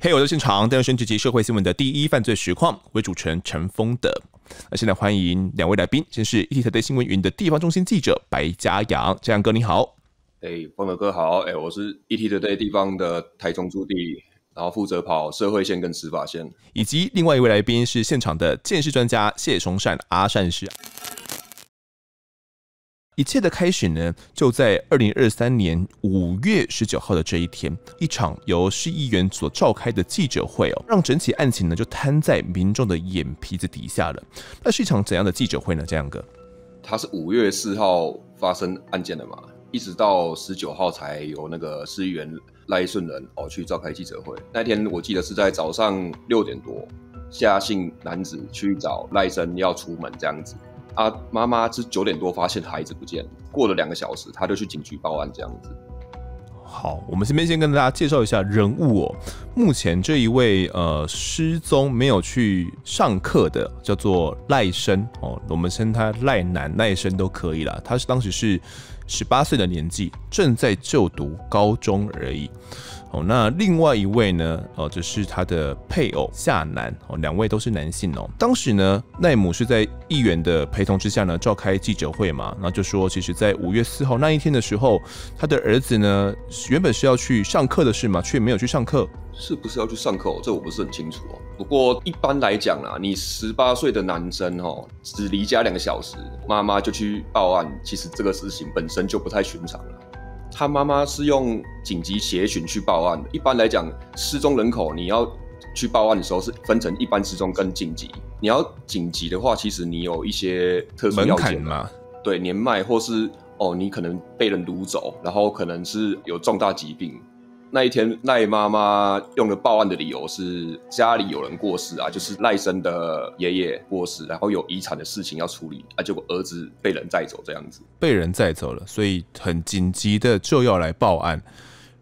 嘿，我在现场，担任全及社会新闻的第一犯罪实况，为主持人陈峰的。那现在欢迎两位来宾，先是 ETtoday 新闻云的地方中心记者白嘉阳，嘉阳哥你好。哎，峰德哥好，哎，我是 ETtoday 地方的台中驻地，然后负责跑社会线跟司法线，以及另外一位来宾是现场的见识专家谢崇善阿善师。一切的开始呢，就在二零二三年五月十九号的这一天，一场由市议员所召开的记者会哦，让整起案情呢就摊在民众的眼皮子底下了。那是一场怎样的记者会呢？这样个，他是五月四号发生案件的嘛，一直到十九号才有那个市议员赖顺仁哦去召开记者会。那天我记得是在早上六点多，下姓男子去找赖生要出门这样子。啊，妈妈是九点多发现孩子不见，过了两个小时，他就去警局报案，这样子。好，我们这边先跟大家介绍一下人物哦。目前这一位呃失踪、没有去上课的，叫做赖生哦，我们称他赖男、赖生都可以了。他是当时是十八岁的年纪，正在就读高中而已。那另外一位呢？哦，就是他的配偶夏楠哦，两位都是男性哦。当时呢，奈姆是在议员的陪同之下呢召开记者会嘛，那就说，其实在五月四号那一天的时候，他的儿子呢原本是要去上课的事嘛，却没有去上课，是不是要去上课？这我不是很清楚哦。不过一般来讲啦，你十八岁的男生哦，只离家两个小时，妈妈就去报案，其实这个事情本身就不太寻常了。他妈妈是用紧急协寻去报案的。一般来讲，失踪人口你要去报案的时候是分成一般失踪跟紧急。你要紧急的话，其实你有一些特殊条件嘛，对，年迈或是哦，你可能被人掳走，然后可能是有重大疾病。那一天，赖妈妈用了报案的理由是家里有人过世啊，就是赖生的爷爷过世，然后有遗产的事情要处理啊，结果儿子被人载走这样子，被人载走了，所以很紧急的就要来报案。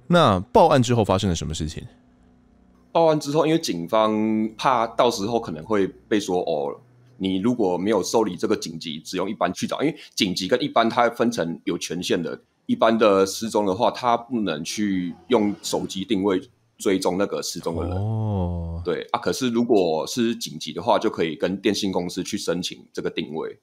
那报案之后发生了什么事情？报案之后，因为警方怕到时候可能会被说哦，你如果没有受理这个紧急，只用一般去找，因为紧急跟一般它分成有权限的。一般的失踪的话，他不能去用手机定位追踪那个失踪的人。哦，对啊，可是如果是紧急的话，就可以跟电信公司去申请这个定位。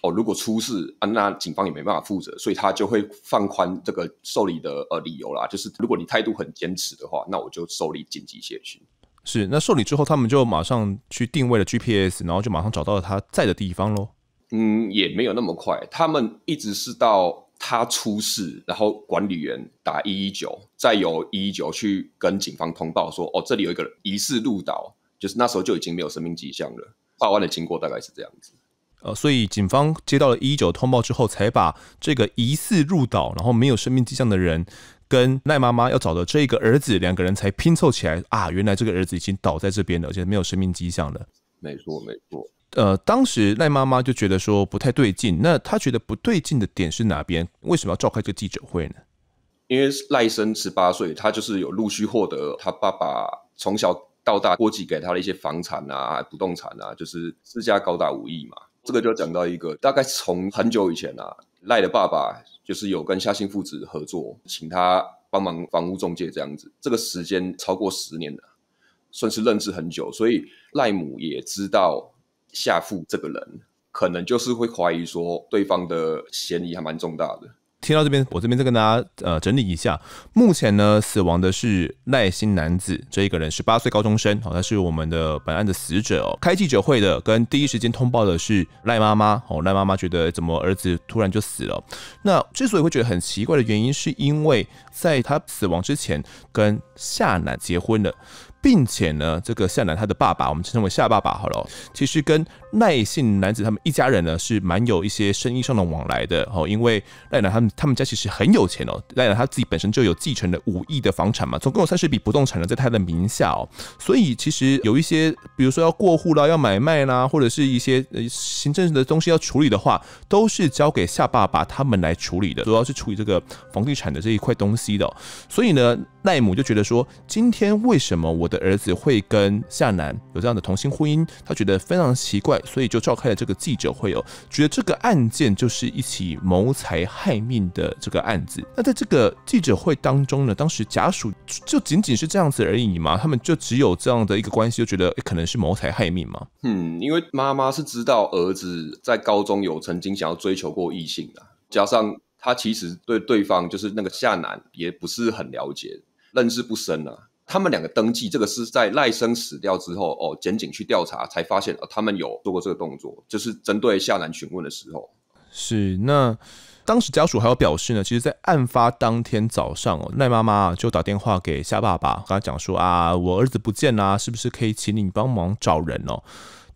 哦，如果出事啊，那警方也没办法负责，所以他就会放宽这个受理的呃理由啦。就是如果你态度很坚持的话，那我就受理紧急协讯。是，那受理之后，他们就马上去定位了 GPS，然后就马上找到了他在的地方喽。嗯，也没有那么快，他们一直是到。他出事，然后管理员打119，再由119去跟警方通报说，哦，这里有一个疑似入岛，就是那时候就已经没有生命迹象了。报案的经过大概是这样子。呃，所以警方接到了119通报之后，才把这个疑似入岛，然后没有生命迹象的人，跟赖妈妈要找的这个儿子两个人才拼凑起来啊，原来这个儿子已经倒在这边了，而且没有生命迹象了。没错，没错。呃，当时赖妈妈就觉得说不太对劲，那她觉得不对劲的点是哪边？为什么要召开这个记者会呢？因为赖生十八岁，他就是有陆续获得他爸爸从小到大过继给他的一些房产啊、不动产啊，就是市价高达五亿嘛。这个就讲到一个大概从很久以前啊，赖的爸爸就是有跟夏兴父子合作，请他帮忙房屋中介这样子，这个时间超过十年了，算是认识很久，所以赖母也知道。夏腹这个人，可能就是会怀疑说对方的嫌疑还蛮重大的。听到这边，我这边再跟大家呃整理一下。目前呢，死亡的是赖心男子这一个人，十八岁高中生，好，他是我们的本案的死者哦。开记者会的跟第一时间通报的是赖妈妈，哦，赖妈妈觉得怎么儿子突然就死了。那之所以会觉得很奇怪的原因，是因为在他死亡之前跟夏男结婚了。并且呢，这个夏楠他的爸爸，我们称为夏爸爸好了，其实跟。赖姓男子他们一家人呢是蛮有一些生意上的往来的哦，因为赖奶他们他们家其实很有钱哦，赖奶他自己本身就有继承的五亿的房产嘛，总共有三十笔不动产呢在他的名下哦，所以其实有一些比如说要过户啦、要买卖啦，或者是一些呃行政的东西要处理的话，都是交给夏爸爸他们来处理的，主要是处理这个房地产的这一块东西的。所以呢，赖母就觉得说，今天为什么我的儿子会跟夏楠有这样的同性婚姻，他觉得非常奇怪。所以就召开了这个记者会哦，觉得这个案件就是一起谋财害命的这个案子。那在这个记者会当中呢，当时家属就仅仅是这样子而已嘛，他们就只有这样的一个关系，就觉得可能是谋财害命嘛。嗯，因为妈妈是知道儿子在高中有曾经想要追求过异性的，加上他其实对对方就是那个夏楠也不是很了解，认识不深啊。他们两个登记，这个是在赖生死掉之后哦，检警去调查才发现哦、他们有做过这个动作，就是针对夏楠询问的时候。是，那当时家属还有表示呢，其实，在案发当天早上，哦，赖妈妈就打电话给夏爸爸，跟他讲说啊，我儿子不见啦，是不是可以请你帮忙找人哦？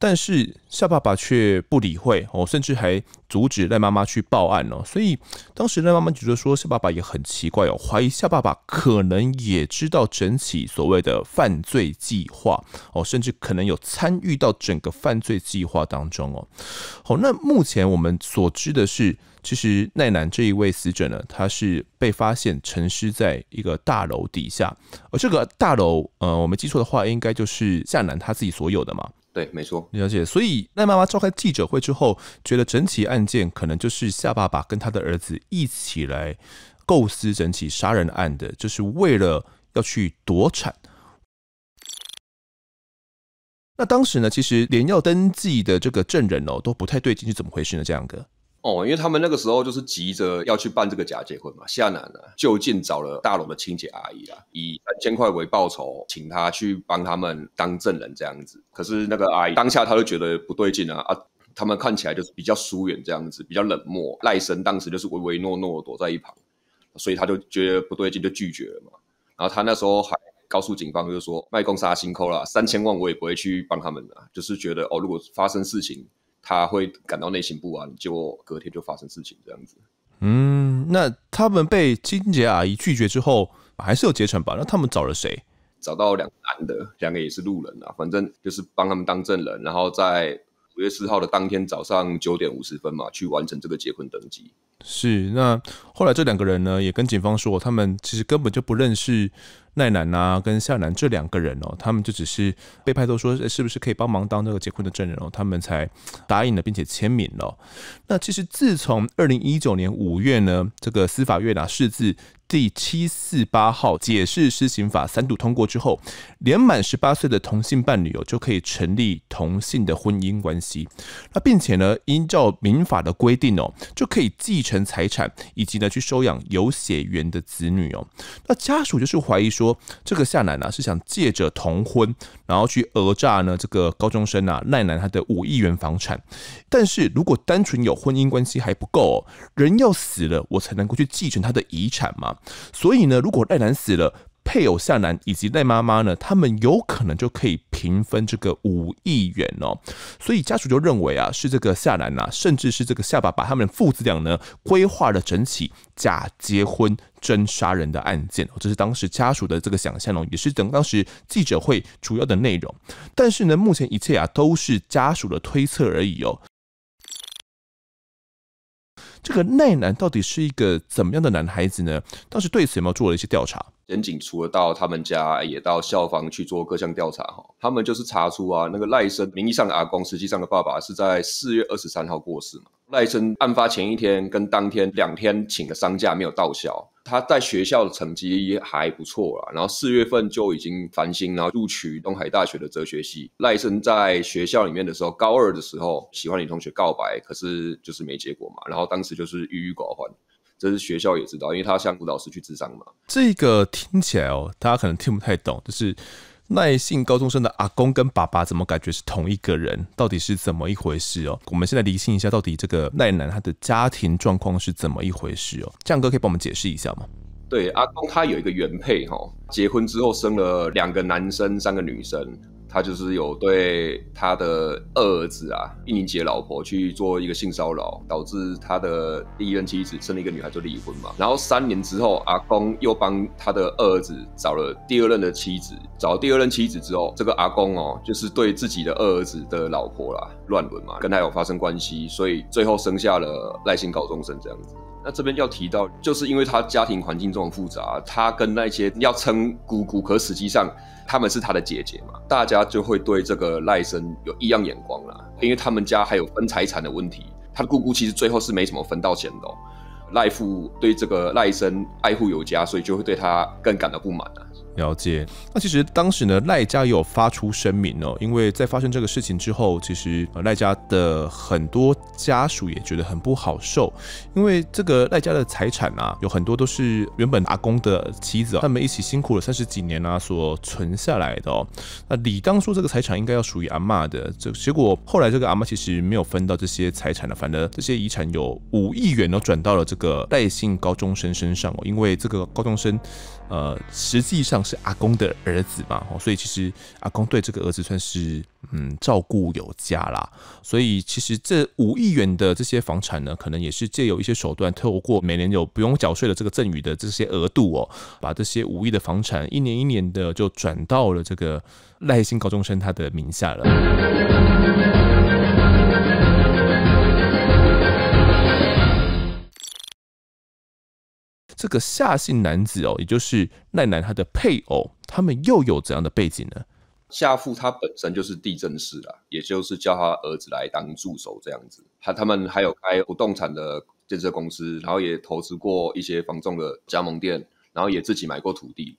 但是夏爸爸却不理会哦，甚至还阻止赖妈妈去报案哦。所以当时赖妈妈觉得说夏爸爸也很奇怪哦，怀疑夏爸爸可能也知道整起所谓的犯罪计划哦，甚至可能有参与到整个犯罪计划当中哦。好，那目前我们所知的是，其实奈南这一位死者呢，他是被发现沉尸在一个大楼底下，而这个大楼呃，我没记错的话，应该就是夏南他自己所有的嘛。对，没错，了解。所以赖妈妈召开记者会之后，觉得整起案件可能就是夏爸爸跟他的儿子一起来构思整起杀人案的，就是为了要去夺产。那当时呢，其实连要登记的这个证人哦都不太对劲，是怎么回事呢？这两个？哦，因为他们那个时候就是急着要去办这个假结婚嘛，夏楠呢就近找了大楼的清洁阿姨啦，以三千块为报酬，请她去帮他们当证人这样子。可是那个阿姨当下她就觉得不对劲啊，啊，他们看起来就是比较疏远这样子，比较冷漠，赖神当时就是唯唯诺诺躲在一旁，所以他就觉得不对劲，就拒绝了嘛。然后他那时候还告诉警方就是说，卖公沙心扣啦，三千万我也不会去帮他们的，就是觉得哦，如果发生事情。他会感到内心不安，结果隔天就发生事情这样子。嗯，那他们被金姐阿姨拒绝之后，还是有结成吧？那他们找了谁？找到两个男的，两个也是路人啊，反正就是帮他们当证人，然后在。五月四号的当天早上九点五十分嘛，去完成这个结婚登记。是那后来这两个人呢，也跟警方说，他们其实根本就不认识奈南啊跟夏南这两个人哦，他们就只是被派头说是不是可以帮忙当这个结婚的证人哦，他们才答应了，并且签名了。那其实自从二零一九年五月呢，这个司法院啊释字。第七四八号解释施行法三度通过之后，年满十八岁的同性伴侣哦就可以成立同性的婚姻关系，那并且呢，依照民法的规定哦，就可以继承财产以及呢去收养有血缘的子女哦。那家属就是怀疑说，这个夏楠呢是想借着同婚，然后去讹诈呢这个高中生啊赖男他的五亿元房产。但是如果单纯有婚姻关系还不够，哦，人要死了我才能够去继承他的遗产吗？所以呢，如果赖男死了，配偶夏男以及赖妈妈呢，他们有可能就可以平分这个五亿元哦。所以家属就认为啊，是这个夏楠呐，甚至是这个夏爸把他们父子俩呢，规划了整起假结婚真杀人的案件。这是当时家属的这个想象哦，也是等当时记者会主要的内容。但是呢，目前一切啊都是家属的推测而已哦。这个赖男到底是一个怎么样的男孩子呢？当时对此有没有做了一些调查？刑警除了到他们家，也到校方去做各项调查，哈，他们就是查出啊，那个赖生名义上的阿公，实际上的爸爸是在四月二十三号过世嘛。赖声案发前一天跟当天两天请了丧假，没有到校。他在学校的成绩还不错啦。然后四月份就已经繁星，然后录取东海大学的哲学系。赖声在学校里面的时候，高二的时候喜欢女同学告白，可是就是没结果嘛。然后当时就是郁郁寡欢，这是学校也知道，因为他向辅导师去咨商嘛。这个听起来哦，大家可能听不太懂，就是。耐性高中生的阿公跟爸爸怎么感觉是同一个人？到底是怎么一回事哦？我们现在理清一下，到底这个奈男他的家庭状况是怎么一回事哦？这样哥可以帮我们解释一下吗？对，阿公他有一个原配哈，结婚之后生了两个男生，三个女生。他就是有对他的二儿子啊，年级的老婆去做一个性骚扰，导致他的第一任妻子生了一个女孩就离婚嘛。然后三年之后，阿公又帮他的二儿子找了第二任的妻子，找第二任妻子之后，这个阿公哦，就是对自己的二儿子的老婆啦乱伦嘛，跟他有发生关系，所以最后生下了赖姓高中生这样子。那这边要提到，就是因为他家庭环境这种复杂，他跟那些要称姑姑，可实际上他们是他的姐姐嘛，大家就会对这个赖生有异样眼光了。因为他们家还有分财产的问题，他的姑姑其实最后是没怎么分到钱的。赖父对这个赖生爱护有加，所以就会对他更感到不满了。了解，那其实当时呢，赖家也有发出声明哦，因为在发生这个事情之后，其实呃赖家的很多家属也觉得很不好受，因为这个赖家的财产啊，有很多都是原本阿公的妻子他们一起辛苦了三十几年啊所存下来的哦，那理当说这个财产应该要属于阿妈的，这结果后来这个阿妈其实没有分到这些财产的，反而这些遗产有五亿元都转到了这个赖姓高中生身上哦，因为这个高中生。呃，实际上是阿公的儿子嘛，所以其实阿公对这个儿子算是嗯照顾有加啦。所以其实这五亿元的这些房产呢，可能也是借由一些手段，透过每年有不用缴税的这个赠与的这些额度哦，把这些五亿的房产一年一年的就转到了这个赖姓高中生他的名下了。这个夏姓男子哦，也就是奈南他的配偶，他们又有怎样的背景呢？夏父他本身就是地震士啊，也就是叫他儿子来当助手这样子。他他们还有开不动产的建设公司，然后也投资过一些房仲的加盟店，然后也自己买过土地。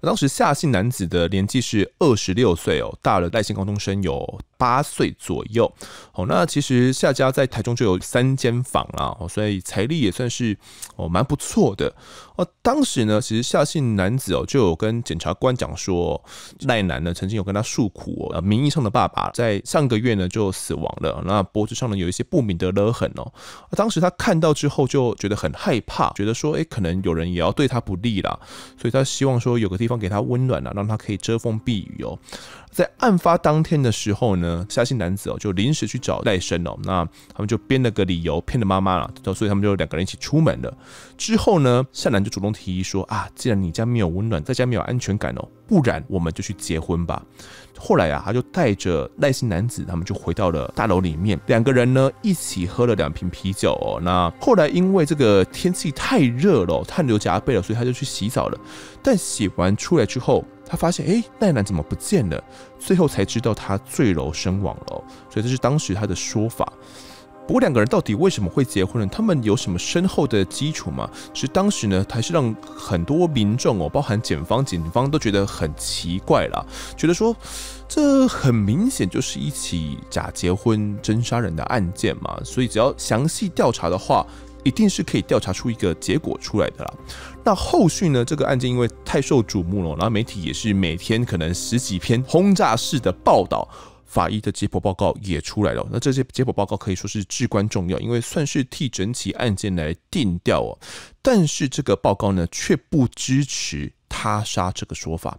当时夏姓男子的年纪是二十六岁哦，大了赖姓高中生有八岁左右。哦，那其实夏家在台中就有三间房啦，所以财力也算是哦蛮不错的。哦，当时呢，其实夏姓男子哦，就有跟检察官讲说，赖男呢曾经有跟他诉苦哦，名义上的爸爸在上个月呢就死亡了，那脖子上呢有一些不明的勒痕哦，当时他看到之后就觉得很害怕，觉得说，哎，可能有人也要对他不利啦，所以他希望说有个地方给他温暖啊，让他可以遮风避雨哦。在案发当天的时候呢，夏姓男子哦就临时去找赖生哦，那他们就编了个理由骗了妈妈了，所以他们就两个人一起出门了。之后呢，夏男就主动提议说啊，既然你家没有温暖，在家没有安全感哦，不然我们就去结婚吧。后来啊，他就带着赖心男子，他们就回到了大楼里面，两个人呢一起喝了两瓶啤酒哦。那后来因为这个天气太热了，汗流浃背了，所以他就去洗澡了。但洗完出来之后。他发现，哎，奈南怎么不见了？最后才知道他坠楼身亡了。所以这是当时他的说法。不过两个人到底为什么会结婚呢？他们有什么深厚的基础吗？是当时呢，还是让很多民众哦，包含检方、警方都觉得很奇怪啦，觉得说这很明显就是一起假结婚真杀人的案件嘛。所以只要详细调查的话，一定是可以调查出一个结果出来的啦。那后续呢？这个案件因为太受瞩目了，然后媒体也是每天可能十几篇轰炸式的报道。法医的解剖报告也出来了，那这些解剖报告可以说是至关重要，因为算是替整起案件来定调哦。但是这个报告呢，却不支持他杀这个说法。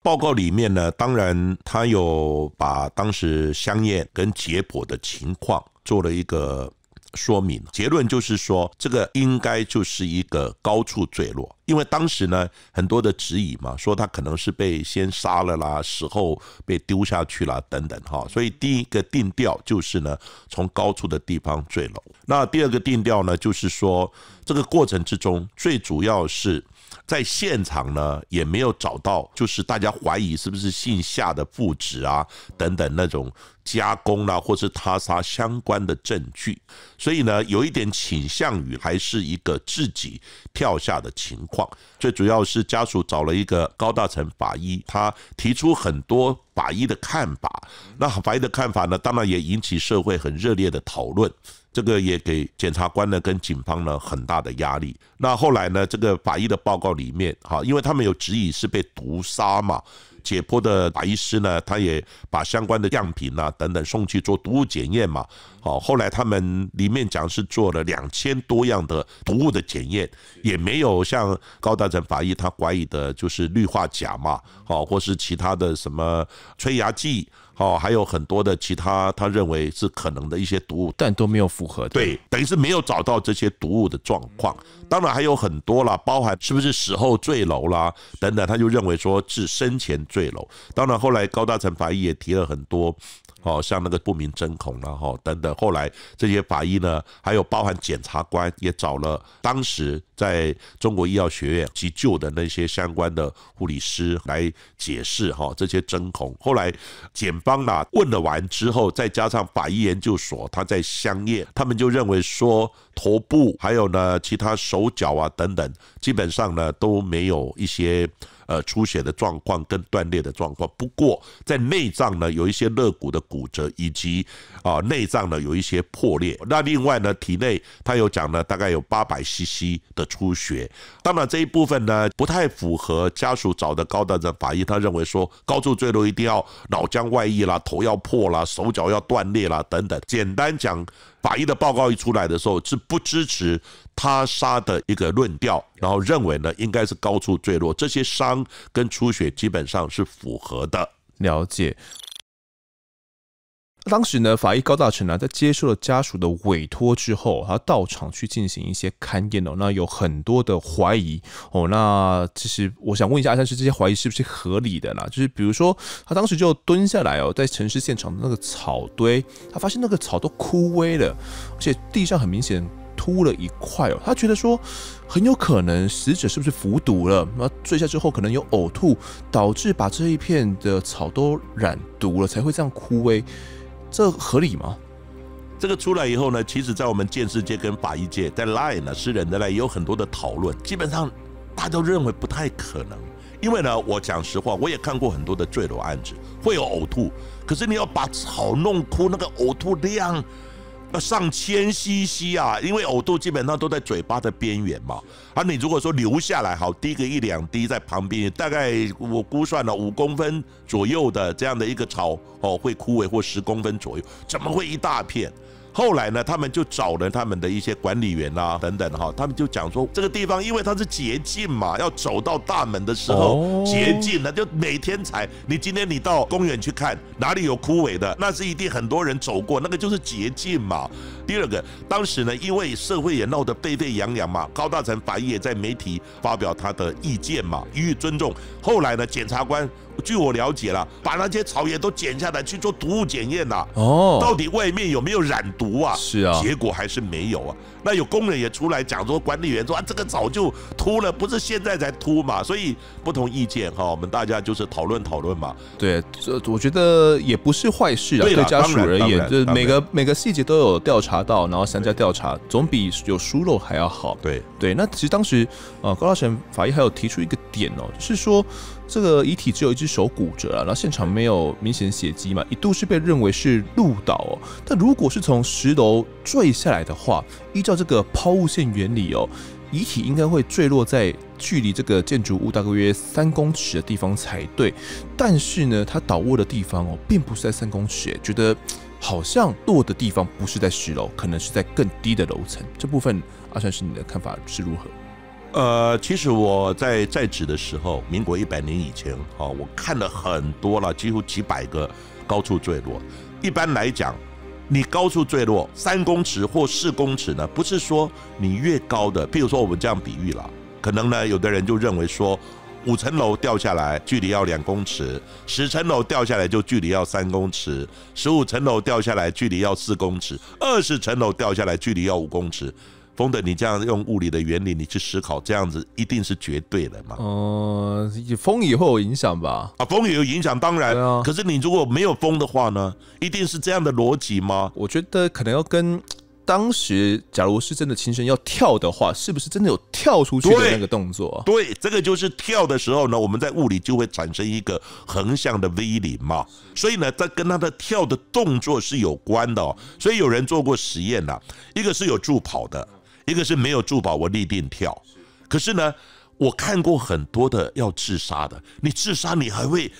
报告里面呢，当然他有把当时香艳跟解剖的情况做了一个。说明结论就是说，这个应该就是一个高处坠落，因为当时呢很多的质疑嘛，说他可能是被先杀了啦，死后被丢下去啦，等等哈，所以第一个定调就是呢从高处的地方坠落。那第二个定调呢，就是说这个过程之中最主要是。在现场呢，也没有找到，就是大家怀疑是不是姓夏的父子啊，等等那种加工啦，或是他杀相关的证据。所以呢，有一点倾向于还是一个自己跳下的情况。最主要是家属找了一个高大成法医，他提出很多法医的看法。那法医的看法呢，当然也引起社会很热烈的讨论。这个也给检察官呢跟警方呢很大的压力。那后来呢，这个法医的报告里面，哈，因为他们有质疑是被毒杀嘛，解剖的法医师呢，他也把相关的样品啊等等送去做毒物检验嘛。好，后来他们里面讲是做了两千多样的毒物的检验，也没有像高大成法医他怀疑的就是氯化钾嘛，好，或是其他的什么催芽剂。哦，还有很多的其他他认为是可能的一些毒物，但都没有符合。对，等于是没有找到这些毒物的状况。当然还有很多啦，包含是不是死后坠楼啦等等，他就认为说是生前坠楼。当然后来高大成法医也提了很多。哦，像那个不明针孔了哈，等等。后来这些法医呢，还有包含检察官也找了当时在中国医药学院急救的那些相关的护理师来解释哈，这些针孔。后来检方呢问了完之后，再加上法医研究所他在相叶他们就认为说头部还有呢其他手脚啊等等，基本上呢都没有一些。呃，出血的状况跟断裂的状况，不过在内脏呢，有一些肋骨的骨折，以及啊内脏呢有一些破裂。那另外呢，体内他有讲了，大概有八百 CC 的出血。当然这一部分呢，不太符合家属找的高大的法医，他认为说高处坠落一定要脑浆外溢啦，头要破啦，手脚要断裂啦等等。简单讲。法医的报告一出来的时候，是不支持他杀的一个论调，然后认为呢，应该是高处坠落，这些伤跟出血基本上是符合的。了解。当时呢，法医高大成呢，在接受了家属的委托之后，他到场去进行一些勘验哦。那有很多的怀疑哦。那其实我想问一下，阿三，是这些怀疑是不是合理的啦？就是比如说，他当时就蹲下来哦，在城市现场的那个草堆，他发现那个草都枯萎了，而且地上很明显秃了一块哦。他觉得说，很有可能死者是不是服毒了？那醉下之后可能有呕吐，导致把这一片的草都染毒了，才会这样枯萎。这合理吗？这个出来以后呢，其实，在我们见识界跟法医界，在 LINE 私人的呢，也有很多的讨论。基本上，大家都认为不太可能。因为呢，我讲实话，我也看过很多的坠楼案子会有呕吐，可是你要把草弄枯，那个呕吐量。要上千 CC 啊，因为呕吐基本上都在嘴巴的边缘嘛，而你如果说留下来，好滴个一两滴在旁边，大概我估算了五公分左右的这样的一个槽哦会枯萎，或十公分左右，怎么会一大片？后来呢，他们就找了他们的一些管理员啊等等哈，他们就讲说这个地方因为它是捷径嘛，要走到大门的时候捷径了，就每天踩。你今天你到公园去看哪里有枯萎的，那是一定很多人走过，那个就是捷径嘛。第二个，当时呢，因为社会也闹得沸沸扬扬嘛，高大成法医也在媒体发表他的意见嘛，予以尊重。后来呢，检察官。据我了解了，把那些草叶都剪下来去做毒物检验了哦。到底外面有没有染毒啊？是啊。结果还是没有啊。那有工人也出来讲说，管理员说啊，这个早就秃了，不是现在才秃嘛。所以不同意见哈，我们大家就是讨论讨论嘛。对，这我觉得也不是坏事啊。对家属而言，就每个每个细节都有调查到，然后三家调查，总比有疏漏还要好。对对。那其实当时啊，高大成法医还有提出一个点哦，就是说。这个遗体只有一只手骨折了，然后现场没有明显血迹嘛，一度是被认为是岛倒。但如果是从十楼坠下来的话，依照这个抛物线原理哦，遗体应该会坠落在距离这个建筑物大约三公尺的地方才对。但是呢，它倒卧的地方哦，并不是在三公尺，觉得好像落的地方不是在十楼，可能是在更低的楼层。这部分阿山是你的看法是如何？呃，其实我在在职的时候，民国一百年以前，哈，我看了很多了，几乎几百个高处坠落。一般来讲，你高处坠落三公尺或四公尺呢，不是说你越高的，譬如说我们这样比喻了，可能呢有的人就认为说，五层楼掉下来距离要两公尺，十层楼掉下来就距离要三公尺，十五层楼掉下来距离要四公尺，二十层楼掉下来距离要五公尺。风的，你这样用物理的原理，你去思考，这样子一定是绝对的嘛？哦，风也会有影响吧？啊，风也有影响，当然。可是你如果没有风的话呢？一定是这样的逻辑吗？我觉得可能要跟当时，假如是真的亲身要跳的话，是不是真的有跳出去的那个动作？对，这个就是跳的时候呢，我们在物理就会产生一个横向的 v 零嘛。所以呢，这跟他的跳的动作是有关的。哦。所以有人做过实验呐，一个是有助跑的。一个是没有住保，我立定跳。可是呢，我看过很多的要自杀的，你自杀你还会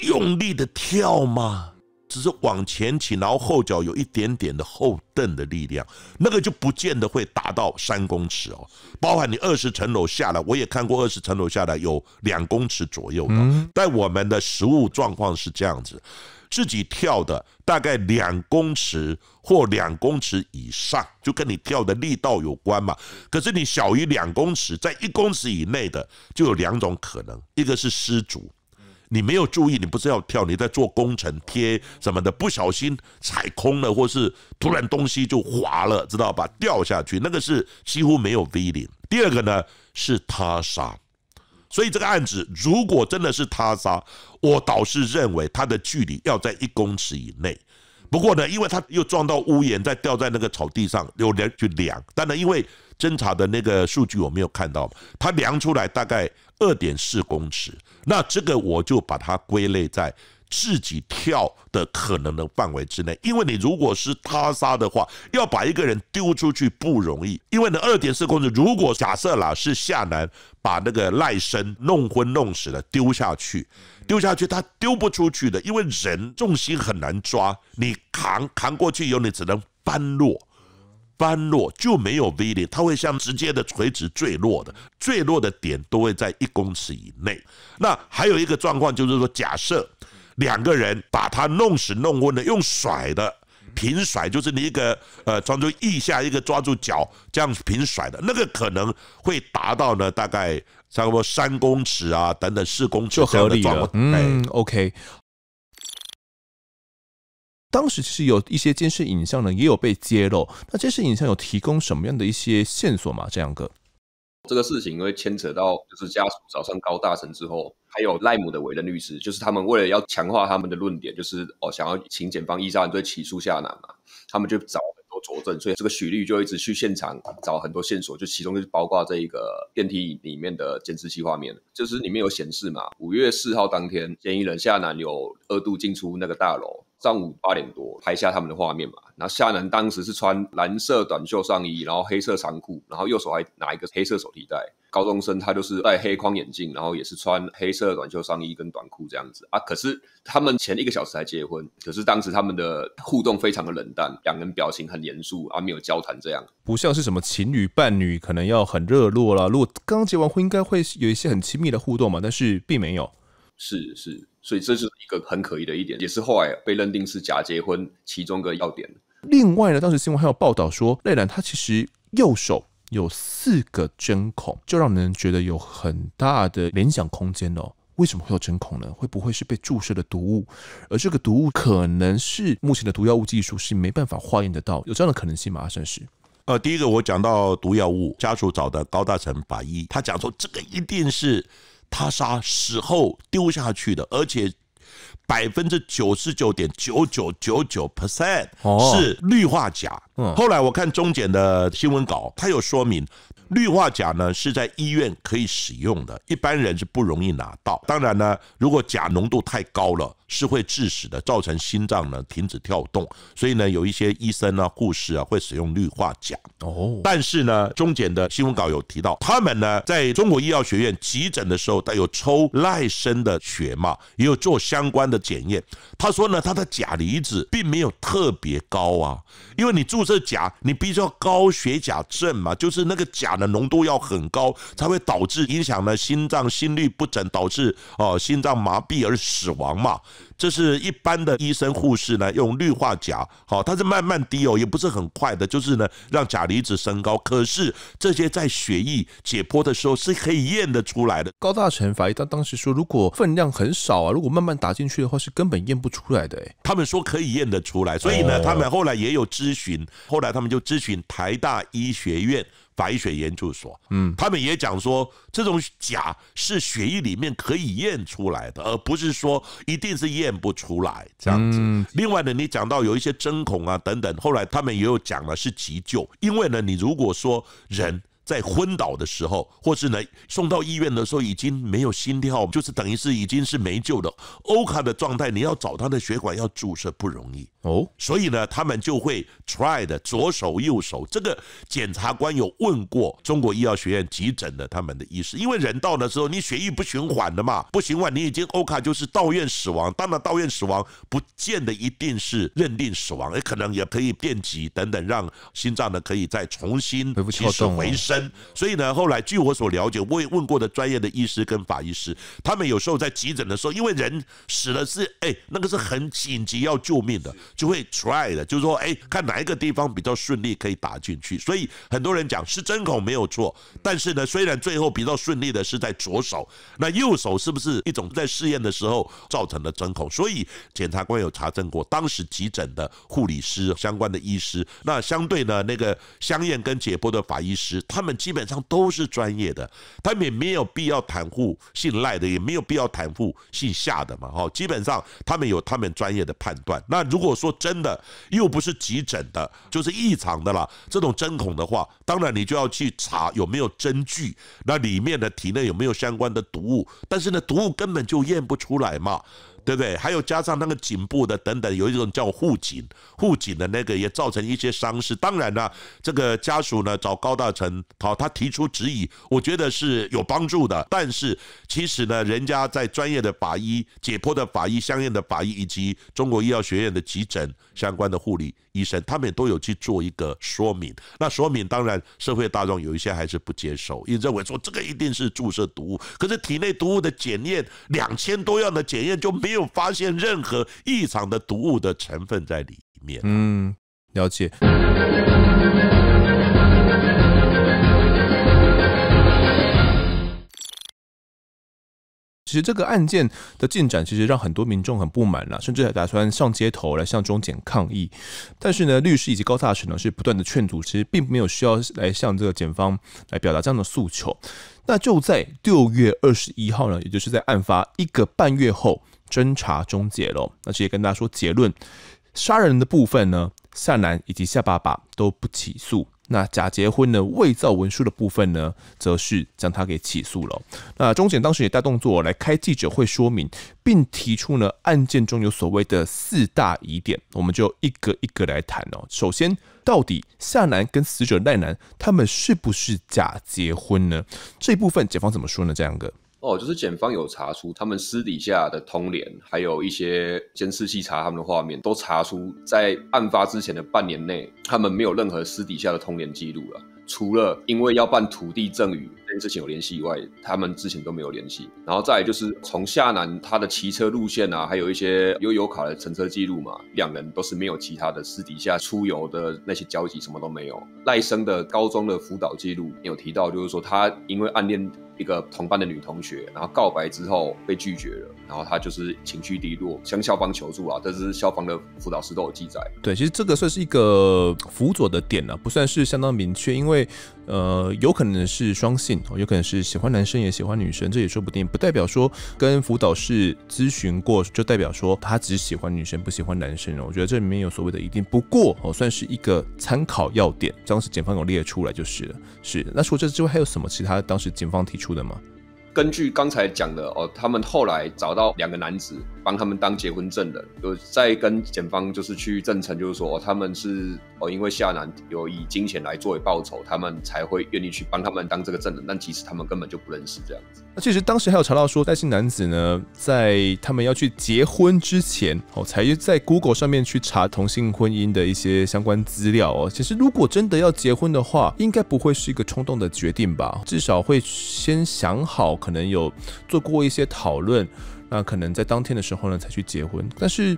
用力的跳吗？只是往前起，然后后脚有一点点的后蹬的力量，那个就不见得会达到三公尺哦。包含你二十层楼下来，我也看过二十层楼下来有两公尺左右。的。但我们的实物状况是这样子。自己跳的大概两公尺或两公尺以上，就跟你跳的力道有关嘛。可是你小于两公尺，在一公尺以内的就有两种可能：一个是失足，你没有注意，你不是要跳，你在做工程贴什么的，不小心踩空了，或是突然东西就滑了，知道吧？掉下去那个是几乎没有 v 领。第二个呢是他伤。所以这个案子如果真的是他杀，我倒是认为他的距离要在一公尺以内。不过呢，因为他又撞到屋檐，再掉在那个草地上，有量去量。但是因为侦查的那个数据我没有看到，他量出来大概二点四公尺，那这个我就把它归类在。自己跳的可能的范围之内，因为你如果是他杀的话，要把一个人丢出去不容易。因为呢，二点四公尺，如果假设啦是夏楠把那个赖生弄昏弄死了丢下去，丢下去他丢不出去的，因为人重心很难抓。你扛扛过去以后，你只能翻落，翻落就没有威力，它会像直接的垂直坠落的，坠落的点都会在一公尺以内。那还有一个状况就是说，假设。两个人把他弄死弄昏的，用甩的平甩，就是你一个呃抓住腋下，一个抓住脚，这样平甩的，那个可能会达到呢，大概差不多三公尺啊，等等四公尺这样的状况。嗯，OK。当时是有一些监视影像呢，也有被揭露。那监视影像有提供什么样的一些线索吗？这两个？这个事情因为牵扯到就是家属找上高大成之后，还有赖姆的委任律师，就是他们为了要强化他们的论点，就是哦想要请检方依杀人罪起诉夏楠嘛，他们就找很多佐证，所以这个许律就一直去现场找很多线索，就其中就包括这一个电梯里面的监视器画面，就是里面有显示嘛，五月四号当天嫌疑人夏楠有二度进出那个大楼。上午八点多拍下他们的画面嘛，然后夏楠当时是穿蓝色短袖上衣，然后黑色长裤，然后右手还拿一个黑色手提袋。高中生他就是戴黑框眼镜，然后也是穿黑色短袖上衣跟短裤这样子啊。可是他们前一个小时才结婚，可是当时他们的互动非常的冷淡，两人表情很严肃啊，没有交谈这样，不像是什么情侣伴侣，可能要很热络啦。如果刚结完婚，应该会有一些很亲密的互动嘛，但是并没有。是是，所以这是一个很可疑的一点，也是后来被认定是假结婚其中个要点。另外呢，当时新闻还有报道说，赖兰他其实右手有四个针孔，就让人觉得有很大的联想空间哦。为什么会有针孔呢？会不会是被注射的毒物？而这个毒物可能是目前的毒药物技术是没办法化验得到，有这样的可能性吗？阿是。呃，第一个我讲到毒药物，家属找的高大成法医，他讲说这个一定是。他杀死后丢下去的，而且百分之九十九点九九九九 percent 是氯化钾。后来我看中检的新闻稿，他有说明，氯化钾呢是在医院可以使用的，一般人是不容易拿到。当然呢，如果钾浓度太高了，是会致死的，造成心脏呢停止跳动。所以呢，有一些医生啊、护士啊会使用氯化钾。哦，但是呢，中检的新闻稿有提到，他们呢在中国医药学院急诊的时候，他有抽赖生的血嘛，也有做相关的检验。他说呢，他的钾离子并没有特别高啊，因为你注是钾，你必须要高血钾症嘛，就是那个钾的浓度要很高，才会导致影响呢心脏心率不整，导致哦心脏麻痹而死亡嘛。这是一般的医生护士呢，用氯化钾，好，它是慢慢滴哦，也不是很快的，就是呢，让钾离子升高。可是这些在血液解剖的时候是可以验得出来的。高大成法医他当时说，如果分量很少啊，如果慢慢打进去的话，是根本验不出来的。他们说可以验得出来，所以呢，他们后来也有咨询，后来他们就咨询台大医学院。法医学研究所，嗯，他们也讲说，这种假是血液里面可以验出来的，而不是说一定是验不出来这样子。另外呢，你讲到有一些针孔啊等等，后来他们也有讲了是急救，因为呢，你如果说人。在昏倒的时候，或是呢送到医院的时候已经没有心跳，就是等于是已经是没救的欧卡的状态，你要找他的血管要注射不容易哦，所以呢他们就会 try 的左手右手。这个检察官有问过中国医药学院急诊的他们的医师，因为人到的时候你血液不循环的嘛，不循环你已经欧卡就是到院死亡，当然到院死亡不见得一定是认定死亡，也可能也可以电击等等让心脏呢可以再重新起死回生。所以呢，后来据我所了解，我也问过的专业的医师跟法医师，他们有时候在急诊的时候，因为人死了是哎，那个是很紧急要救命的，就会 try 的，就是说哎，看哪一个地方比较顺利可以打进去。所以很多人讲是针孔没有错，但是呢，虽然最后比较顺利的是在左手，那右手是不是一种在试验的时候造成的针孔？所以检察官有查证过，当时急诊的护理师相关的医师，那相对呢，那个验跟解剖的法医师，他。他们基本上都是专业的，他们也没有必要袒护信赖的，也没有必要袒护信夏的嘛。哈，基本上他们有他们专业的判断。那如果说真的又不是急诊的，就是异常的啦，这种针孔的话，当然你就要去查有没有针具，那里面的体内有没有相关的毒物，但是呢，毒物根本就验不出来嘛。对不对？还有加上那个颈部的等等，有一种叫护颈，护颈的那个也造成一些伤势。当然了，这个家属呢找高大成，好，他提出质疑，我觉得是有帮助的。但是其实呢，人家在专业的法医、解剖的法医、相应的法医以及中国医药学院的急诊。相关的护理医生，他们也都有去做一个说明。那说明当然，社会大众有一些还是不接受，因为认为说这个一定是注射毒物。可是体内毒物的检验，两千多样的检验就没有发现任何异常的毒物的成分在里面。嗯，了解。其实这个案件的进展，其实让很多民众很不满啦，甚至打算上街头来向中检抗议。但是呢，律师以及高大婶呢是不断的劝阻，其实并没有需要来向这个检方来表达这样的诉求。那就在六月二十一号呢，也就是在案发一个半月后，侦查终结了。那直接跟大家说结论：杀人的部分呢，夏男以及夏爸爸都不起诉。那假结婚呢？伪造文书的部分呢，则是将他给起诉了。那中检当时也带动作来开记者会说明，并提出呢案件中有所谓的四大疑点，我们就一个一个来谈哦。首先，到底夏楠跟死者赖楠他们是不是假结婚呢？这一部分检方怎么说呢？这两个？哦，就是检方有查出他们私底下的通联，还有一些监视器查他们的画面，都查出在案发之前的半年内，他们没有任何私底下的通联记录了，除了因为要办土地赠与这件事情有联系以外，他们之前都没有联系。然后再来就是从夏楠他的骑车路线啊，还有一些悠游卡的乘车记录嘛，两人都是没有其他的私底下出游的那些交集，什么都没有。赖生的高中的辅导记录有提到，就是说他因为暗恋。一个同班的女同学，然后告白之后被拒绝了，然后她就是情绪低落，向校方求助啊。这是校方的辅导师都有记载。对，其实这个算是一个辅佐的点啊，不算是相当明确，因为。呃，有可能是双性，有可能是喜欢男生也喜欢女生，这也说不定。不代表说跟辅导室咨询过就代表说他只喜欢女生不喜欢男生。我觉得这里面有所谓的一定，不过哦，算是一个参考要点。当时警方有列出来就是了。是，那了这之外，还有什么其他当时警方提出的吗？根据刚才讲的哦，他们后来找到两个男子。帮他们当结婚证人，有在跟检方就是去证成，就是说他们是哦，因为夏男有以金钱来作为报酬，他们才会愿意去帮他们当这个证人。但其实他们根本就不认识这样子。那其实当时还有查到说，戴姓男子呢，在他们要去结婚之前哦，才在 Google 上面去查同性婚姻的一些相关资料哦。其实如果真的要结婚的话，应该不会是一个冲动的决定吧？至少会先想好，可能有做过一些讨论。那可能在当天的时候呢，才去结婚，但是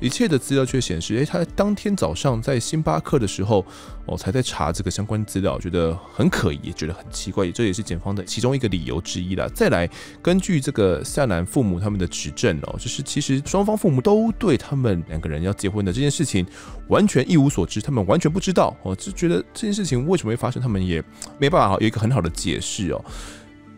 一切的资料却显示，哎，他当天早上在星巴克的时候，我才在查这个相关资料，觉得很可疑，觉得很奇怪，这也是检方的其中一个理由之一了。再来，根据这个夏兰父母他们的指证哦，就是其实双方父母都对他们两个人要结婚的这件事情完全一无所知，他们完全不知道哦，就觉得这件事情为什么会发生，他们也没办法有一个很好的解释哦。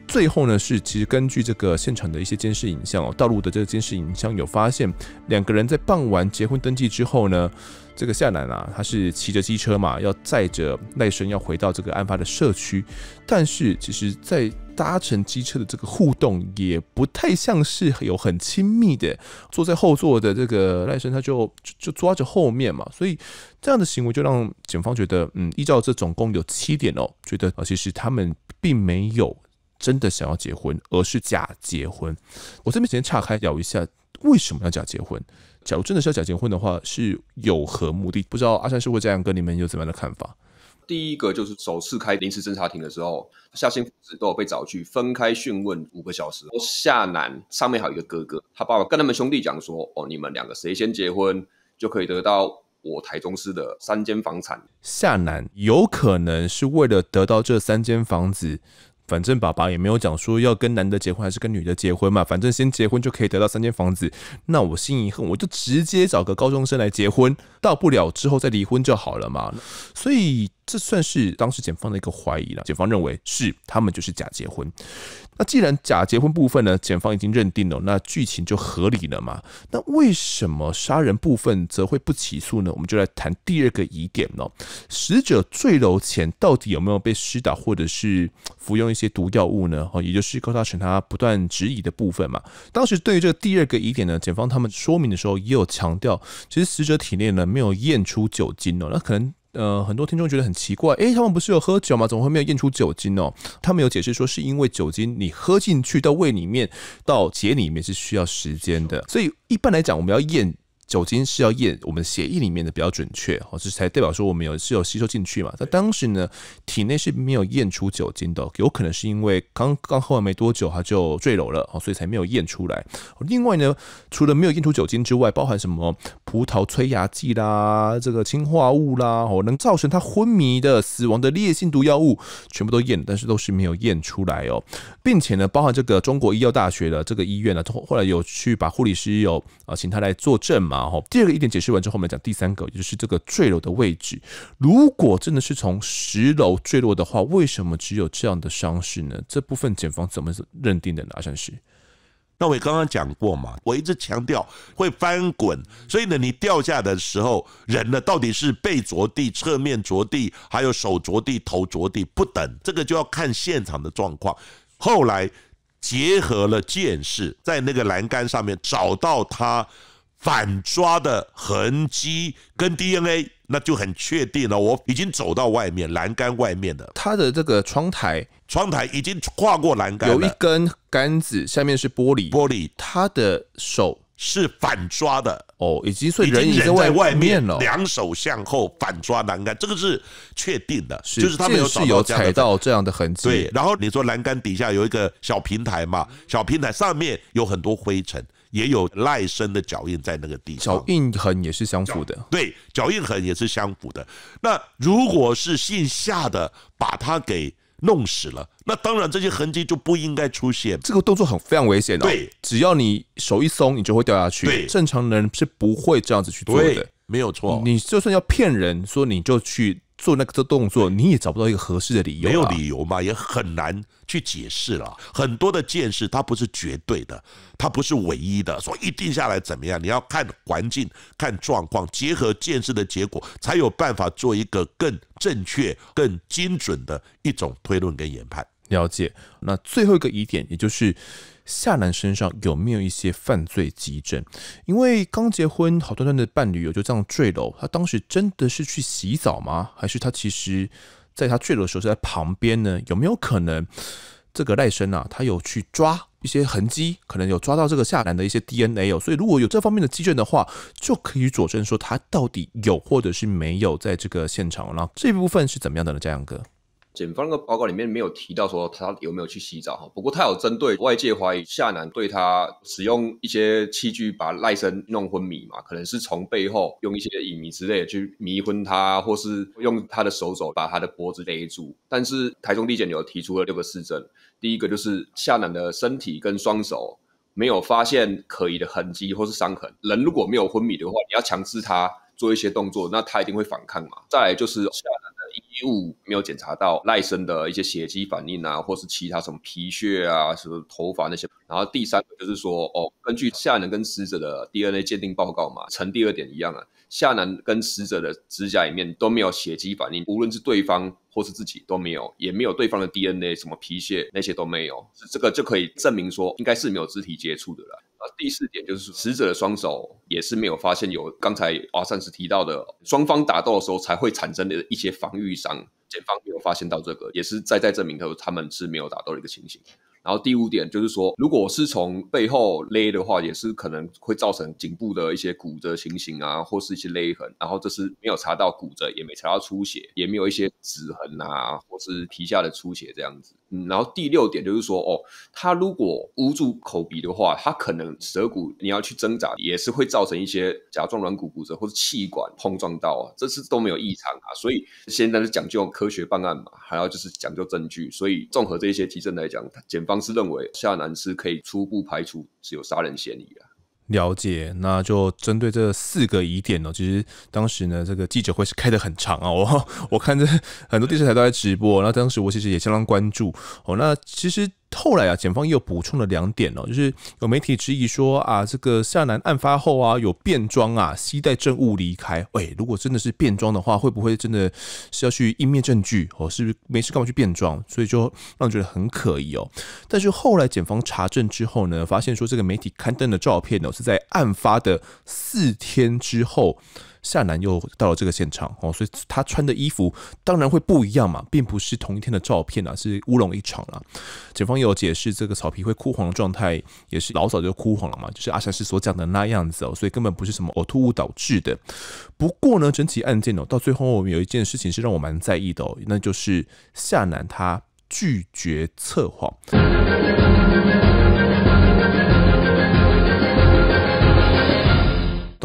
最后呢，是其实根据这个现场的一些监视影像哦，道路的这个监视影像有发现两个人在办完结婚登记之后呢，这个夏楠啊，他是骑着机车嘛，要载着赖生要回到这个案发的社区，但是其实，在搭乘机车的这个互动也不太像是有很亲密的，坐在后座的这个赖生他就就就抓着后面嘛，所以这样的行为就让警方觉得，嗯，依照这总共有七点哦，觉得啊，其实他们并没有。真的想要结婚，而是假结婚。我这边先岔开聊一下，为什么要假结婚？假如真的是要假结婚的话，是有何目的？不知道阿山师傅这样跟你们有怎么样的看法？第一个就是首次开临时侦查庭的时候，夏新子都有被找去分开讯问五个小时。夏楠上面还有一个哥哥，他爸爸跟他们兄弟讲说：“哦，你们两个谁先结婚，就可以得到我台中市的三间房产。”夏楠有可能是为了得到这三间房子。反正爸爸也没有讲说要跟男的结婚还是跟女的结婚嘛，反正先结婚就可以得到三间房子，那我心一横，我就直接找个高中生来结婚，到不了之后再离婚就好了嘛。所以这算是当时检方的一个怀疑了，检方认为是他们就是假结婚。那既然假结婚部分呢，检方已经认定了，那剧情就合理了嘛？那为什么杀人部分则会不起诉呢？我们就来谈第二个疑点喽。死者坠楼前到底有没有被施打或者是服用一些毒药物呢？哦，也就是高大成他不断质疑的部分嘛。当时对于这个第二个疑点呢，检方他们说明的时候也有强调，其实死者体内呢没有验出酒精哦，那可能。呃，很多听众觉得很奇怪，诶，他们不是有喝酒吗？怎么会没有验出酒精呢？他们有解释说，是因为酒精你喝进去到胃里面到解里面是需要时间的，所以一般来讲，我们要验。酒精是要验我们血液里面的比较准确哦，这才代表说我们有是有吸收进去嘛。他当时呢体内是没有验出酒精的，有可能是因为刚刚喝完没多久他就坠楼了哦，所以才没有验出来。另外呢，除了没有验出酒精之外，包含什么葡萄催芽剂啦、这个氰化物啦，哦，能造成他昏迷的、死亡的烈性毒药物，全部都验，但是都是没有验出来哦。并且呢，包含这个中国医药大学的这个医院呢，后来有去把护理师有啊请他来作证嘛。然后第二个一点解释完之后，我们讲第三个，也就是这个坠楼的位置。如果真的是从十楼坠落的话，为什么只有这样的伤势呢？这部分检方怎么认定的？呢？项是？那我刚刚讲过嘛，我一直强调会翻滚，所以呢，你掉下的时候，人呢到底是背着地、侧面着地，还有手着地、头着地不等，这个就要看现场的状况。后来结合了建识，在那个栏杆上面找到他。反抓的痕迹跟 DNA，那就很确定了。我已经走到外面栏杆外面了。他的这个窗台，窗台已经跨过栏杆，有一根杆子，下面是玻璃，玻璃，他的手是反抓的，哦，已经所以人已经在外面了，两手向后反抓栏杆，这个是确定的，就是他没有踩到这样的痕迹。对，然后你说栏杆底下有一个小平台嘛，小平台上面有很多灰尘。也有赖生的脚印在那个地方，脚印痕也是相符的。对，脚印痕也是相符的。那如果是姓夏的把他给弄死了，那当然这些痕迹就不应该出现。这个动作很非常危险的。对，只要你手一松，你就会掉下去。对，正常人是不会这样子去做的，没有错。你就算要骗人，说你就去。做那个的动作，你也找不到一个合适的理由，没有理由嘛，也很难去解释了。很多的见识，它不是绝对的，它不是唯一的，所以一定下来怎么样，你要看环境、看状况，结合见识的结果，才有办法做一个更正确、更精准的一种推论跟研判。了解。那最后一个疑点，也就是。夏楠身上有没有一些犯罪迹证？因为刚结婚，好端端的伴侣有就这样坠楼，他当时真的是去洗澡吗？还是他其实在他坠楼的时候是在旁边呢？有没有可能这个赖生啊，他有去抓一些痕迹，可能有抓到这个夏楠的一些 DNA 哦？所以如果有这方面的基证的话，就可以佐证说他到底有或者是没有在这个现场。后这部分是怎么样的呢，嘉阳哥？检方那个报告里面没有提到说他有没有去洗澡哈，不过他有针对外界怀疑夏楠对他使用一些器具把赖生弄昏迷嘛，可能是从背后用一些乙醚之类的去迷昏他，或是用他的手肘把他的脖子勒住。但是台中地检有提出了六个事证，第一个就是夏楠的身体跟双手没有发现可疑的痕迹或是伤痕，人如果没有昏迷的话，你要强制他做一些动作，那他一定会反抗嘛。再来就是。衣物没有检查到赖生的一些血迹反应啊，或是其他什么皮屑啊、什么头发那些。然后第三个就是说，哦，根据夏楠跟死者的 DNA 鉴定报告嘛，呈第二点一样啊，夏楠跟死者的指甲里面都没有血迹反应，无论是对方或是自己都没有，也没有对方的 DNA 什么皮屑那些都没有，是这个就可以证明说，应该是没有肢体接触的了。第四点就是死者的双手也是没有发现有刚才阿善师提到的双方打斗的时候才会产生的一些防御伤，检方没有发现到这个，也是再再证明头他们是没有打斗的一个情形。然后第五点就是说，如果是从背后勒的话，也是可能会造成颈部的一些骨折情形啊，或是一些勒痕。然后这是没有查到骨折，也没查到出血，也没有一些指痕啊，或是皮下的出血这样子。嗯，然后第六点就是说，哦，他如果捂住口鼻的话，他可能舌骨你要去挣扎，也是会造成一些甲状软骨骨折或者气管碰撞到，啊，这是都没有异常啊。所以现在是讲究科学办案嘛，还要就是讲究证据。所以综合这些提证来讲，检方是认为夏南是可以初步排除是有杀人嫌疑的。了解，那就针对这四个疑点呢。其实当时呢，这个记者会是开的很长啊，我我看这很多电视台都在直播，那当时我其实也相当关注哦。那其实。后来啊，检方又补充了两点哦，就是有媒体质疑说啊，这个夏楠案发后啊，有变装啊，携带证物离开。喂，如果真的是变装的话，会不会真的是要去湮灭证据？哦，是不是没事干嘛去变装？所以就让人觉得很可疑哦。但是后来检方查证之后呢，发现说这个媒体刊登的照片哦，是在案发的四天之后。夏楠又到了这个现场哦，所以他穿的衣服当然会不一样嘛，并不是同一天的照片啊，是乌龙一场啊。警方也有解释，这个草皮会枯黄的状态也是老早就枯黄了嘛，就是阿山师所讲的那样子哦，所以根本不是什么呕吐物导致的。不过呢，整体案件哦，到最后我们有一件事情是让我蛮在意的哦，那就是夏楠他拒绝测谎。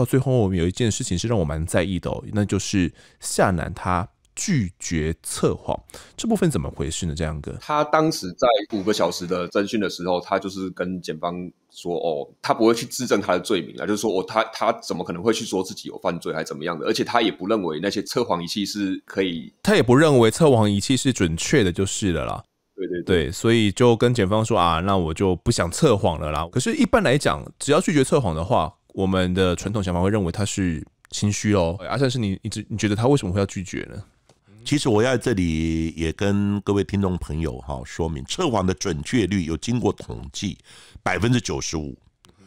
到最后，我们有一件事情是让我蛮在意的哦，那就是夏楠他拒绝测谎这部分怎么回事呢？这样个，他当时在五个小时的侦讯的时候，他就是跟检方说：“哦，他不会去质证他的罪名啊，就是说哦，他他怎么可能会去说自己有犯罪还是怎么样的？而且他也不认为那些测谎仪器是可以，他也不认为测谎仪器是准确的，就是了啦。对对对，所以就跟检方说啊，那我就不想测谎了啦。可是，一般来讲，只要拒绝测谎的话，我们的传统想法会认为他是心虚哦。阿善是你一直你觉得他为什么会要拒绝呢？其实我要在这里也跟各位听众朋友哈说明，测谎的准确率有经过统计，百分之九十五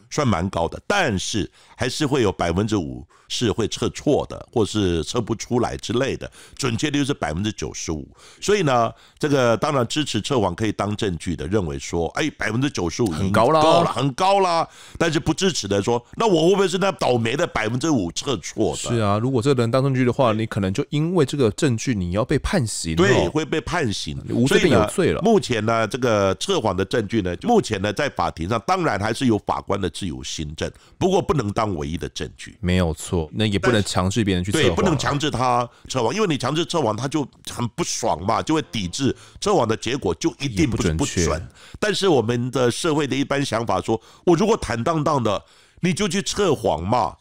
算蛮高的，但是还是会有百分之五。是会测错的，或是测不出来之类的，准确率是百分之九十五。所以呢，这个当然支持测谎可以当证据的，认为说，哎，百分之九十五很高了，很高了。但是不支持的说，那我会不会是那倒霉的百分之五测错的？是啊，如果这个人当证据的话，你可能就因为这个证据你要被判刑，对，会被判刑，无罪有罪了。目前呢，这个测谎的证据呢，目前呢，在法庭上当然还是有法官的自由行政，不过不能当唯一的证据，没有错。那也不能强制别人去对，不能强制他测谎，因为你强制测谎，他就很不爽嘛，就会抵制测谎的结果就一定不准。不准。但是我们的社会的一般想法说，我如果坦荡荡的，你就去测谎嘛，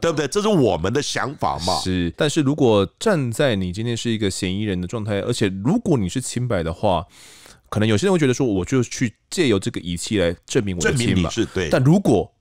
对不对？这是我们的想法嘛。是，但是如果站在你今天是一个嫌疑人的状态，而且如果你是清白的话，可能有些人会觉得说，我就去借由这个仪器来证明我清白是对，但如果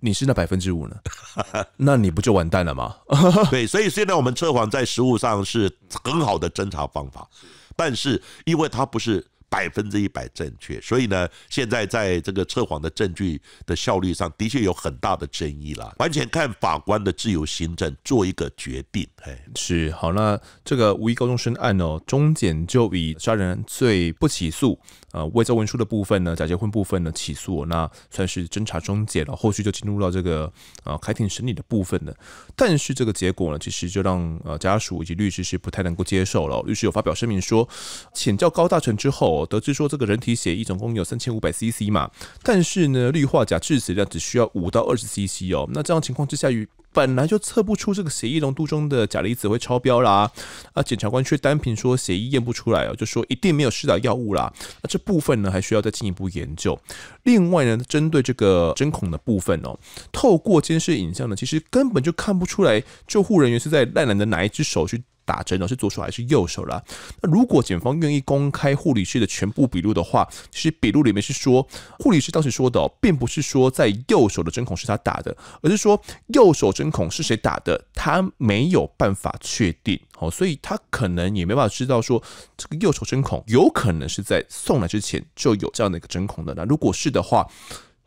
你是那百分之五呢？那你不就完蛋了吗？对，所以现在我们测谎在实物上是很好的侦查方法，但是因为它不是。百分之一百正确，所以呢，现在在这个测谎的证据的效率上，的确有很大的争议了。完全看法官的自由行政做一个决定。哎，是好。那这个吴一高中生案哦，中检就以杀人罪不起诉，呃，伪造文书的部分呢，假结婚部分呢起诉，那算是侦查终结了。后续就进入到这个呃开庭审理的部分的。但是这个结果呢，其实就让呃家属以及律师是不太能够接受了。律师有发表声明说，请教高大成之后。得知说，这个人体血液总共有三千五百 CC 嘛，但是呢，氯化钾致死量只需要五到二十 CC 哦。那这样情况之下，与本来就测不出这个血液浓度中的钾离子会超标啦。啊，检察官却单凭说血液验不出来哦，就说一定没有施打药物啦。那这部分呢，还需要再进一步研究。另外呢，针对这个针孔的部分哦，透过监视影像呢，其实根本就看不出来救护人员是在烂兰的哪一只手去。打针，是左手还是右手啦。那如果检方愿意公开护理师的全部笔录的话，其实笔录里面是说，护理师当时说的，并不是说在右手的针孔是他打的，而是说右手针孔是谁打的，他没有办法确定。好，所以他可能也没办法知道说，这个右手针孔有可能是在送来之前就有这样的一个针孔的。那如果是的话，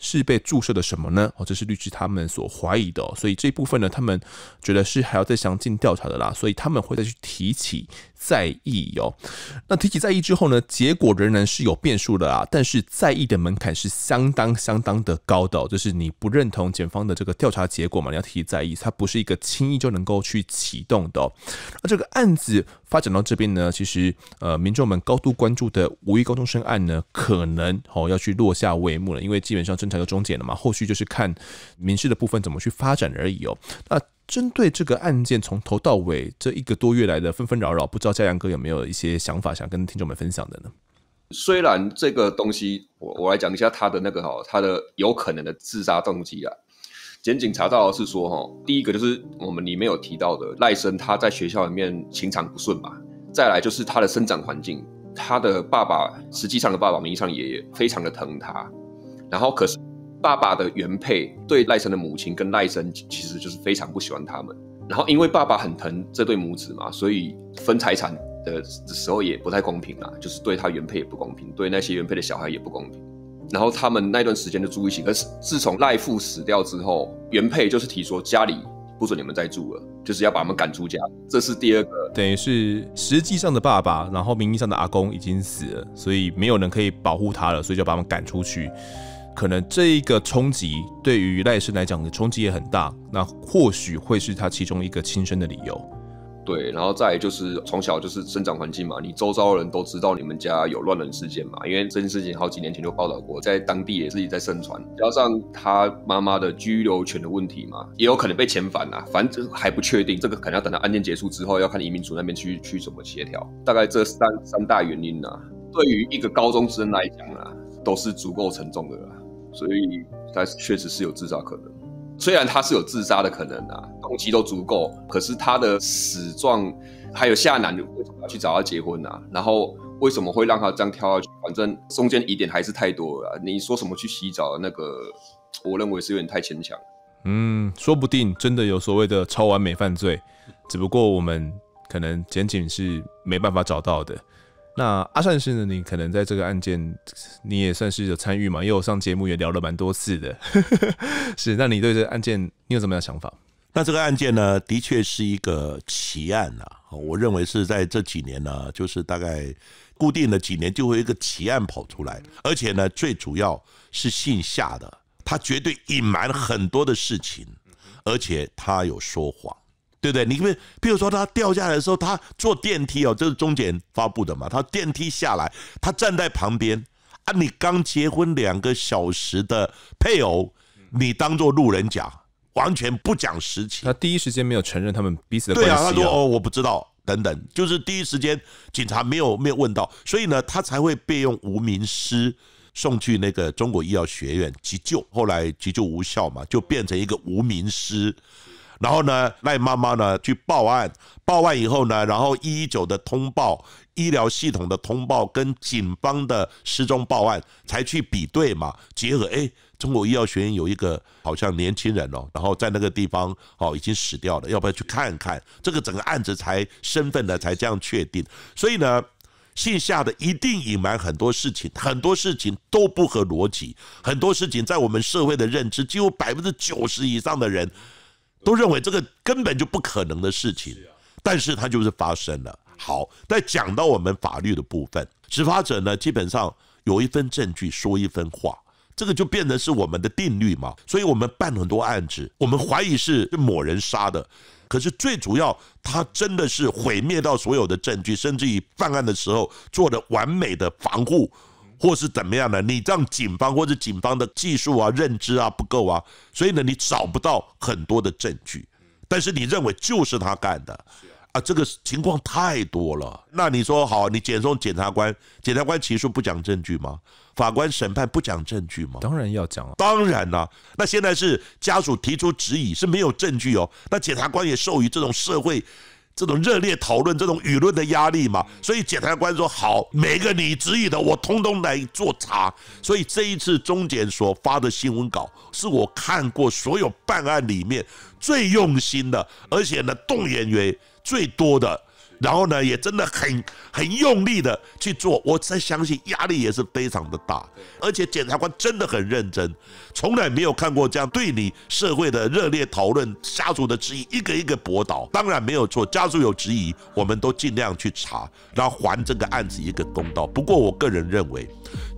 是被注射的什么呢？哦，这是律师他们所怀疑的，所以这一部分呢，他们觉得是还要再详尽调查的啦，所以他们会再去提起。在意哦，那提起在意之后呢，结果仍然是有变数的啊。但是在意的门槛是相当相当的高的，就是你不认同检方的这个调查结果嘛，你要提起在意，它不是一个轻易就能够去启动的。那这个案子发展到这边呢，其实呃，民众们高度关注的无意高中生案呢，可能哦要去落下帷幕了，因为基本上侦查就终结了嘛，后续就是看民事的部分怎么去发展而已哦。那针对这个案件从头到尾这一个多月来的纷纷扰扰，不知道嘉阳哥有没有一些想法想跟听众们分享的呢？虽然这个东西，我我来讲一下他的那个哈，他的有可能的自杀动机啊。检警查到是说哈，第一个就是我们里面有提到的赖生他在学校里面情场不顺嘛，再来就是他的生长环境，他的爸爸实际上的爸爸名义上爷爷非常的疼他，然后可是。爸爸的原配对赖生的母亲跟赖生其实就是非常不喜欢他们，然后因为爸爸很疼这对母子嘛，所以分财产的时候也不太公平啦，就是对他原配也不公平，对那些原配的小孩也不公平。然后他们那段时间就住一起，可是自从赖父死掉之后，原配就是提说家里不准你们再住了，就是要把他们赶出家。这是第二个，等于是实际上的爸爸，然后名义上的阿公已经死了，所以没有人可以保护他了，所以就把他们赶出去。可能这一个冲击对于赖生来讲的冲击也很大，那或许会是他其中一个轻生的理由。对，然后再就是从小就是生长环境嘛，你周遭的人都知道你们家有乱伦事件嘛，因为这件事情好几年前就报道过，在当地也自己在盛传，加上他妈妈的居留权的问题嘛，也有可能被遣返啊，反正还不确定，这个可能要等到案件结束之后，要看移民署那边去去怎么协调。大概这三三大原因呢，对于一个高中生来讲啊，都是足够沉重的了。所以他确实是有自杀可能，虽然他是有自杀的可能啊，动机都足够，可是他的死状，还有夏楠为什么要去找他结婚啊？然后为什么会让他这样跳下去？反正中间疑点还是太多了。你说什么去洗澡那个，我认为是有点太牵强。嗯，说不定真的有所谓的超完美犯罪，只不过我们可能仅仅是没办法找到的。那阿善是呢？你可能在这个案件，你也算是有参与嘛？因为我上节目也聊了蛮多次的。是，那你对这案件你有什么样的想法？那这个案件呢，的确是一个奇案啊。我认为是在这几年呢，就是大概固定的几年就会一个奇案跑出来，而且呢，最主要是姓夏的，他绝对隐瞒了很多的事情，而且他有说谎。对不对？你比如，比如说他掉下来的时候，他坐电梯哦，这是中检发布的嘛？他电梯下来，他站在旁边啊。你刚结婚两个小时的配偶，你当做路人甲，完全不讲实情。他第一时间没有承认他们彼此的关系。对啊，他说哦，我不知道，等等，就是第一时间警察没有没有问到，所以呢，他才会被用无名尸送去那个中国医药学院急救，后来急救无效嘛，就变成一个无名尸。然后呢，赖妈妈呢去报案，报案以后呢，然后119的通报、医疗系统的通报跟警方的失踪报案才去比对嘛，结合哎，中国医药学院有一个好像年轻人哦，然后在那个地方哦已经死掉了，要不要去看看？这个整个案子才身份的才这样确定。所以呢，线下的一定隐瞒很多事情，很多事情都不合逻辑，很多事情在我们社会的认知，几乎百分之九十以上的人。都认为这个根本就不可能的事情，但是它就是发生了。好，再讲到我们法律的部分，执法者呢基本上有一份证据说一分话，这个就变得是我们的定律嘛。所以，我们办很多案子，我们怀疑是某人杀的，可是最主要他真的是毁灭到所有的证据，甚至于犯案的时候做的完美的防护。或是怎么样的？你让警方或者警方的技术啊、认知啊不够啊，所以呢，你找不到很多的证据。但是你认为就是他干的，啊，这个情况太多了。那你说好，你检送检察官，检察官起诉不讲证据吗？法官审判不讲证据吗？当然要讲啊，当然啦。那现在是家属提出质疑，是没有证据哦。那检察官也授予这种社会。这种热烈讨论，这种舆论的压力嘛，所以检察官说好，每个你质疑的，我通通来做查。所以这一次中检所发的新闻稿，是我看过所有办案里面最用心的，而且呢动员员最多的。然后呢，也真的很很用力的去做。我才相信压力也是非常的大，而且检察官真的很认真，从来没有看过这样对你社会的热烈讨论，家属的质疑一个一个驳倒。当然没有错，家属有质疑，我们都尽量去查，然后还这个案子一个公道。不过我个人认为，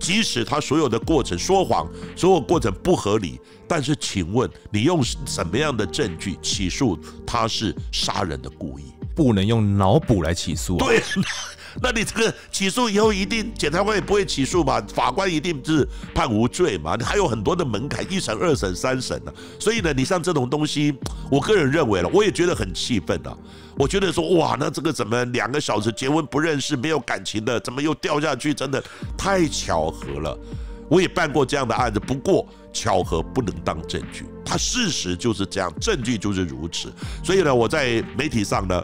即使他所有的过程说谎，所有过程不合理，但是请问你用什么样的证据起诉他是杀人的故意？不能用脑补来起诉啊！对，那你这个起诉以后，一定检察官也不会起诉吧？法官一定是判无罪嘛？还有很多的门槛，一审、二审、三审呢。所以呢，你像这种东西，我个人认为，了我也觉得很气愤啊！我觉得说哇，那这个怎么两个小时结婚不认识、没有感情的，怎么又掉下去？真的太巧合了！我也办过这样的案子，不过巧合不能当证据。他事实就是这样，证据就是如此，所以呢，我在媒体上呢，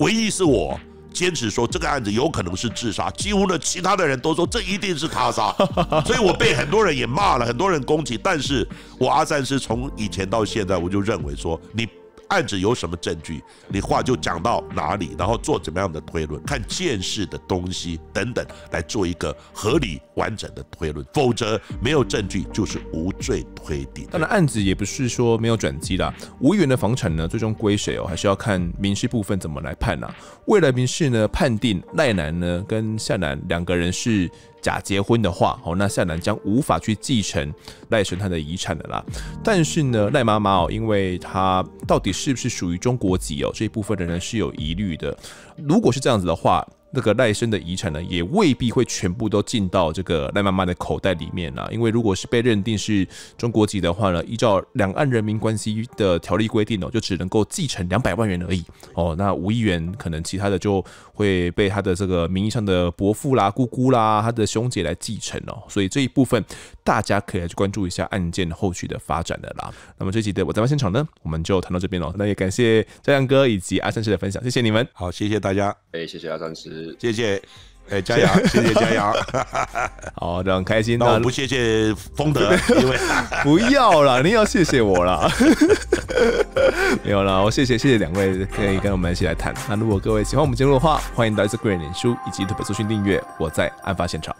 唯一是我坚持说这个案子有可能是自杀，几乎呢其他的人都说这一定是卡杀，所以我被很多人也骂了，很多人攻击，但是我阿三是从以前到现在我就认为说你。案子有什么证据？你话就讲到哪里，然后做怎么样的推论，看见识的东西等等，来做一个合理完整的推论。否则没有证据就是无罪推定。当然案子也不是说没有转机啦。无缘元的房产呢，最终归谁哦？还是要看民事部分怎么来判啊。未来民事呢，判定赖男呢跟夏男两个人是。假结婚的话，哦，那夏楠将无法去继承赖神探的遗产的啦。但是呢，赖妈妈哦，因为她到底是不是属于中国籍哦，这一部分人呢是有疑虑的。如果是这样子的话，那个赖生的遗产呢，也未必会全部都进到这个赖妈妈的口袋里面啦。因为如果是被认定是中国籍的话呢，依照两岸人民关系的条例规定哦，就只能够继承两百万元而已哦。那五亿元可能其他的就会被他的这个名义上的伯父啦、姑姑啦、他的兄姐来继承哦。所以这一部分大家可以去关注一下案件后续的发展的啦。那么这集的我在现场呢，我们就谈到这边喽。那也感谢嘉亮哥以及阿三师的分享，谢谢你们，好，谢谢大家。哎，谢谢阿三师，谢谢，哎，加瑶，谢谢加瑶，好，这样开心。那不谢谢丰德，因为 不要了，你要谢谢我了，没有了，我谢谢谢谢两位可以跟我们一起来谈。那如果各位喜欢我们节目的话，欢迎到时关注、留脸书以及特别资讯订阅。我在案发现场。